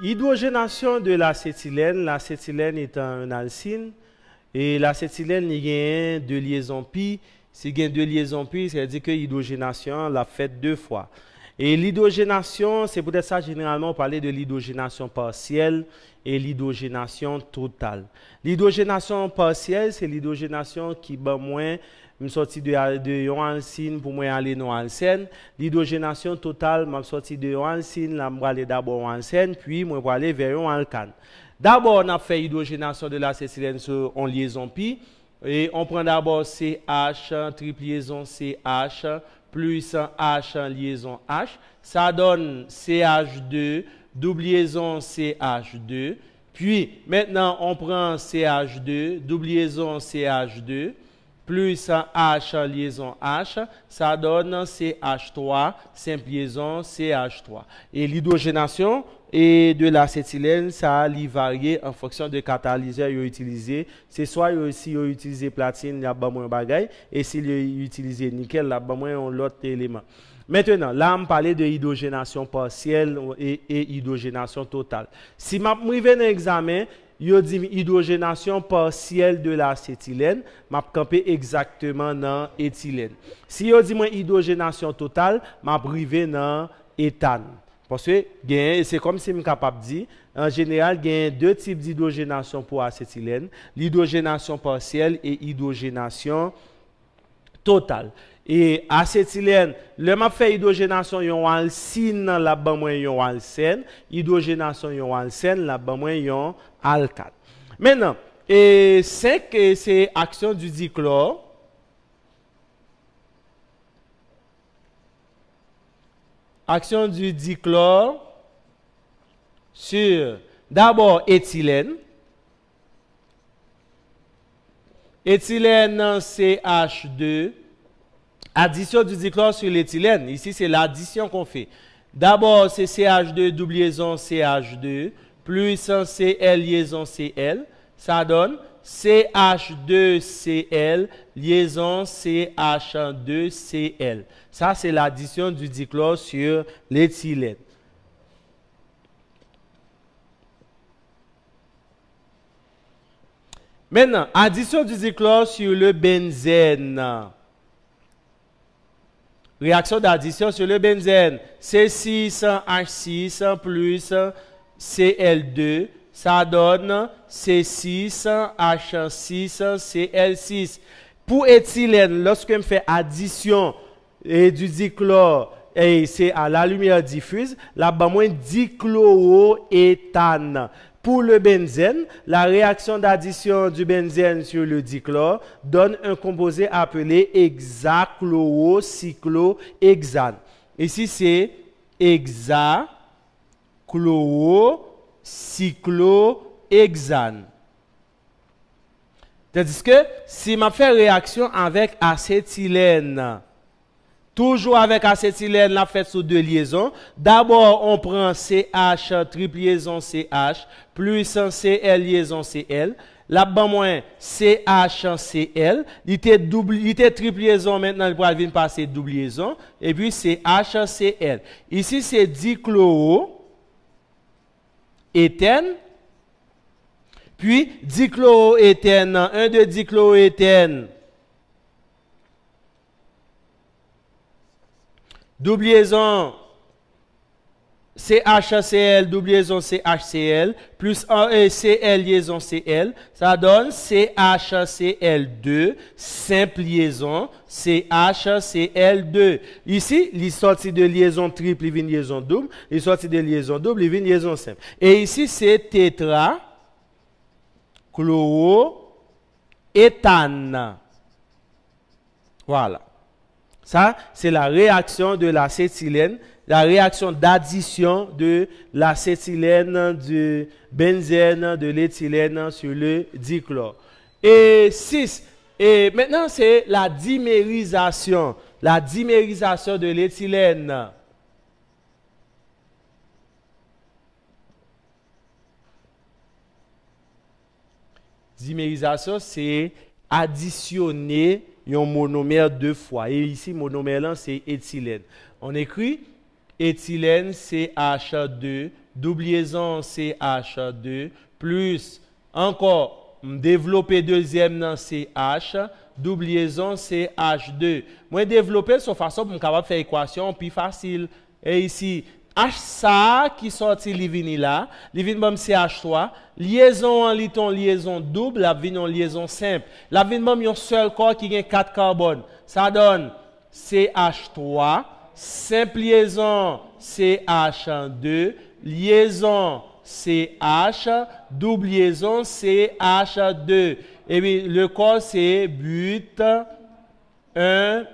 Hydrogénation de l'acétylène, l'acétylène est un alcine, et l'acétylène, il y a deux liaisons pi. C'est y a deux liaisons pi, c'est-à-dire que l'hydrogénation l'a fait deux fois. Et l'hydrogénation, c'est pour être ça généralement on parle de l'hydrogénation partielle et l'hydrogénation totale. L'hydrogénation partielle, c'est l'hydrogénation qui bat moins je suis sorti de, de pour moi aller dans Hansen. L'hydrogénation totale, je suis sorti de Yohansin, je vais aller d'abord Hansen, puis je vais aller vers alcane. D'abord, on a fait l'hydrogénation de l'acétylène en liaison pi. Et on prend d'abord CH, triple liaison CH, plus H en liaison H. Ça donne CH2, double liaison CH2. Puis, maintenant, on prend CH2, double liaison CH2 plus H liaison H, ça donne CH3, simple liaison CH3. Et l'hydrogénation et de l'acétylène, ça va varier en fonction de catalyseur utilisé. C'est soit si vous utilisez platine, il y a moins de bagaille, et si vous utilisez nickel, il y a moins l'autre élément. Maintenant, là, on parlait de hydrogénation partielle et, et hydrogénation totale. Si je vais un examen, yo di mi hidrogenasyon pasyel de l'acetylene, map kampe ekzakteman nan ethylene. Si yo di mwen hidrogenasyon total, map rive nan etan. Ponswe, genye, se kom se mi kapap di, an genyal genye de tip di hidrogenasyon pou acetylene, li hidrogenasyon pasyel e hidrogenasyon total. Et acétylène, le m'a fait hydrogénation yon alcine, la ba mwen yon alcène, hydrogénation yon alcène, la bas mwen yon alcane. Maintenant, et que c'est action du dichlore. Action du dichlore sur d'abord éthylène. éthylène CH2, addition du dichlore sur l'éthylène. Ici, c'est l'addition qu'on fait. D'abord, c'est CH2, double liaison CH2, plus un CL, liaison CL. Ça donne CH2CL, liaison CH2CL. Ça, c'est l'addition du dichlore sur l'éthylène. Maintenant, addition du dichlore sur le benzène. Réaction d'addition sur le benzène. C6H6 plus Cl2, ça donne C6H6Cl6. Pour éthylène, lorsque je fait addition du dichlore, et c'est à la lumière diffuse, là-bas moins dichloroéthane. Pour le benzène, la réaction d'addition du benzène sur le dichlore donne un composé appelé hexachlorocyclohexane. Ici, c'est hexachlorocyclohexane. Tandis que si ma fait réaction avec acétylène, Toujours avec acétylène, la fait sous deux liaisons. D'abord, on prend CH, triple liaison CH, plus CL liaison CL. là ban moins CH CL. Il était triple liaison maintenant, il pourrait venir passer double liaison. Et puis CH CL. Ici, c'est dichloro, éthène. Puis dichloroéthène, un de dichloroéthène. Double liaison CHCL, liaison CHCL, plus CL, liaison CL, ça donne CHCL2, simple liaison CHCL2. Ici, il sorti de liaison triple, il vient liaison double, il sorti de liaison double, il vient liaison simple. Et ici, c'est tétra, chloro, éthane. Voilà. Ça, c'est la réaction de l'acétylène, la réaction d'addition de l'acétylène, du benzène, de l'éthylène sur le dichlore. Et 6. Et maintenant, c'est la dimérisation. La dimérisation de l'éthylène. Dimérisation, c'est additionner un monomère deux fois. Et ici, monomère là, c'est éthylène. On écrit éthylène CH2, liaison CH2, plus encore développer deuxième dans CH, liaison CH2. Moi, développer, sur façon pour capable faire équation plus facile. Et ici, H ça qui sorti li là, CH3, liaison en liton liaison double, la vin en liaison simple. La vin bom yon seul corps qui gagne 4 carbones. Ça donne CH3, simple liaison CH2, liaison CH, double liaison CH2. Et bien, le corps c'est but 1N.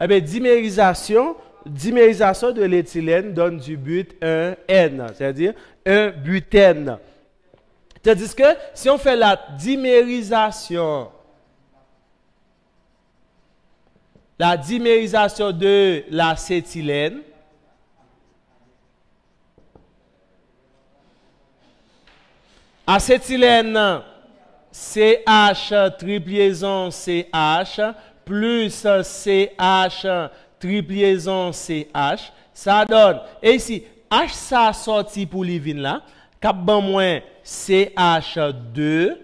Eh bien, dimérisation, dimérisation de l'éthylène donne du but 1N, c'est-à-dire un butène. Tandis que si on fait la dimérisation, la dimérisation de l'acétylène, acétylène CH triple CH plus CH liaison CH, ça donne. Et ici, H ça sorti pour l'ivin là, cap ban moins CH2,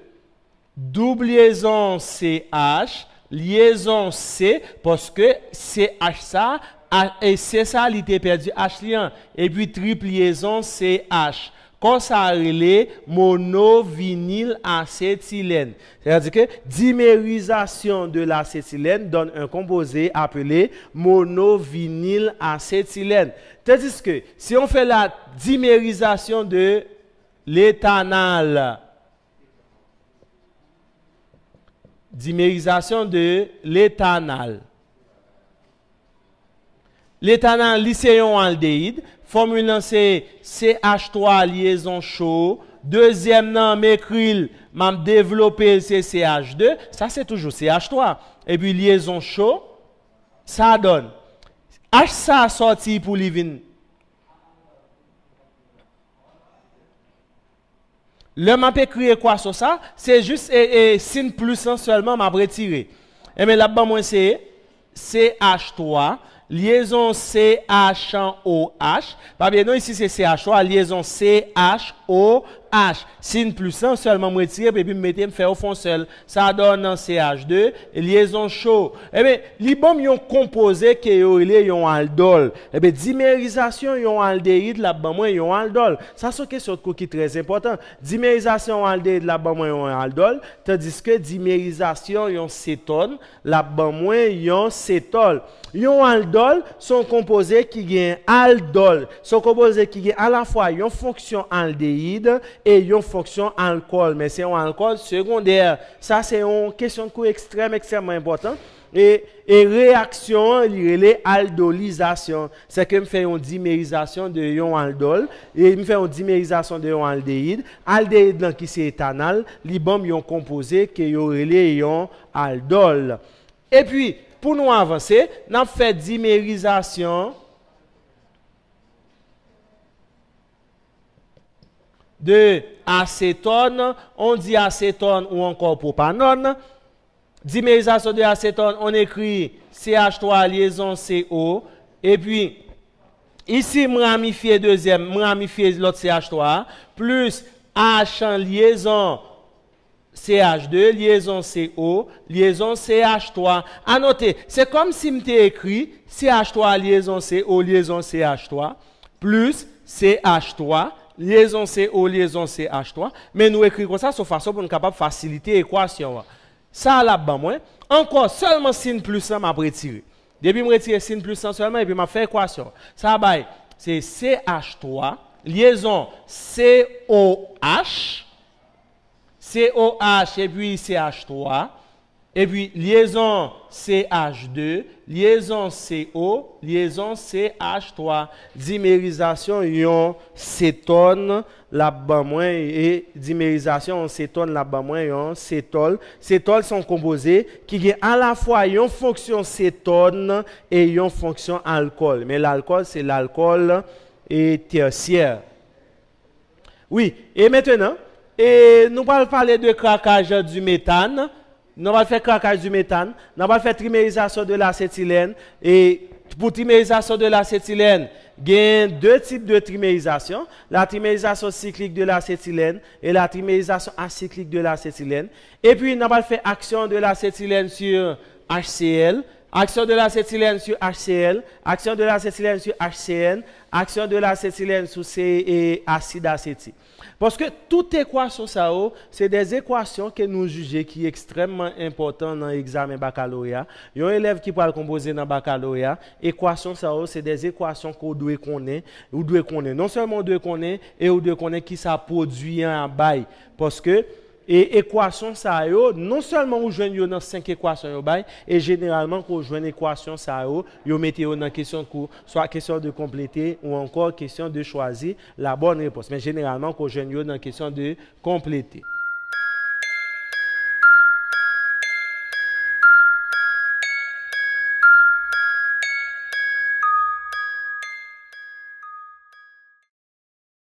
double liaison CH, liaison C, parce que CH ça, et c'est ça, il était perdu H lien, et puis triple liaison CH. Conservé sa monovinyl-acétylène. C'est-à-dire que dimérisation de l'acétylène donne un composé appelé monovinyl-acétylène. Tandis que si on fait la dimérisation de l'éthanol, dimérisation de l'éthanol, Le tanan liseyon anldeid, formule nan se CH3 liyezon chou, dezyem nan me kril, mam devlopel se CH2, sa se toujou CH3. E pi liyezon chou, sa don. H sa sorti pou li vin? Le man pe kriye kwa so sa? Se jist e sin plusan selman ma bre tire. E men la ban mwen se CH3, liaison CH en OH. Pas bien, non, ici c'est CHO, liaison O. H, signe plus 1, seulement me et puis me mettre, faire au fond seul. Ça donne un CH2, liaison chaud. Eh bien, les bombes, composé, ont composé que ils ont aldol. Eh bien, dimérisation, ils ont aldéhyde, la bombe, ils aldol. Ça, c'est une question qui est très important. Dimérisation, aldéhyde, la bombe, ils ont aldol. Tandis que dimérisation, ils ont cétone, la ba ils ont cétol. Yon aldol sont composés qui gagnent aldol, sont composés qui gagnent à la fois une fonction aldéhyde et une fonction alcool, mais c'est un alcool secondaire. Ça, c'est une question de coût extrême, extrêmement important. Et, réaction, il y aldolisation. C'est que me fait une dimérisation de yon aldol et me fait une dimérisation de yon aldéhyde. Aldéhyde qui est éthanol, y bombes yon composé qui yon relé yon aldol. Et puis, pour nous avancer, nous fait dimérisation de acétone, on dit acétone ou encore propanone. Dimérisation de acétone, on écrit CH3 liaison CO. Et puis, ici, je deuxième, je l'autre CH3, plus H 1 liaison CH2, liaison CO, liaison CH3. À noter, c'est comme si t'ai écrit CH3, liaison CO, liaison CH3, plus CH3, liaison CO, liaison CH3, mais nous écrivons ça de façon pour nous capable faciliter l'équation. Hein. Ça, là, ben moi, Encore, seulement sin plus 1 m'a retiré. Depuis que je retire sin plus 1 seulement, et puis m'a fait équation. Ça, c'est CH3, liaison COH, COH et puis CH3, et puis, liaison CH2, liaison CO, liaison CH3, dimérisation ion cétone, la moins et dimérisation cétone, la moins ion cétol. Cétol sont composés qui ont à la fois une fonction cétone et une fonction alcool. Mais l'alcool, c'est l'alcool et tertiaire. Oui, et maintenant, et nous allons parler de craquage du méthane nous allons faire craquage du méthane, nous allons faire trimérisation de l'acétylène. Et pour trimérisation de l'acétylène, il y a deux types de trimérisation. La trimérisation cyclique de l'acétylène et la trimérisation acyclique de l'acétylène. Et puis, nous allons faire action de l'acétylène sur HCl Action de l'acétylène sur HCl, action de l'acétylène sur HCN, action de l'acétylène sur C et acide acétique. Parce que toute équations ça, oh, c'est des équations que nous jugeons qui sont extrêmement importantes dans l'examen baccalauréat. Il y a un élève qui le composer dans le baccalauréat. Équation, ça, oh, c'est des équations qu'on doit connaître, ou doit connaître. Non seulement on doit connaître, et on doit connaître qui ça produit en bail. Parce que, et équation ça yo, non seulement vous yo dans cinq équations et généralement quand vous une équation ça yo, yo mettez dans question cours, soit question de compléter ou encore question de choisir la bonne réponse. Mais généralement quand vous yo dans question de compléter.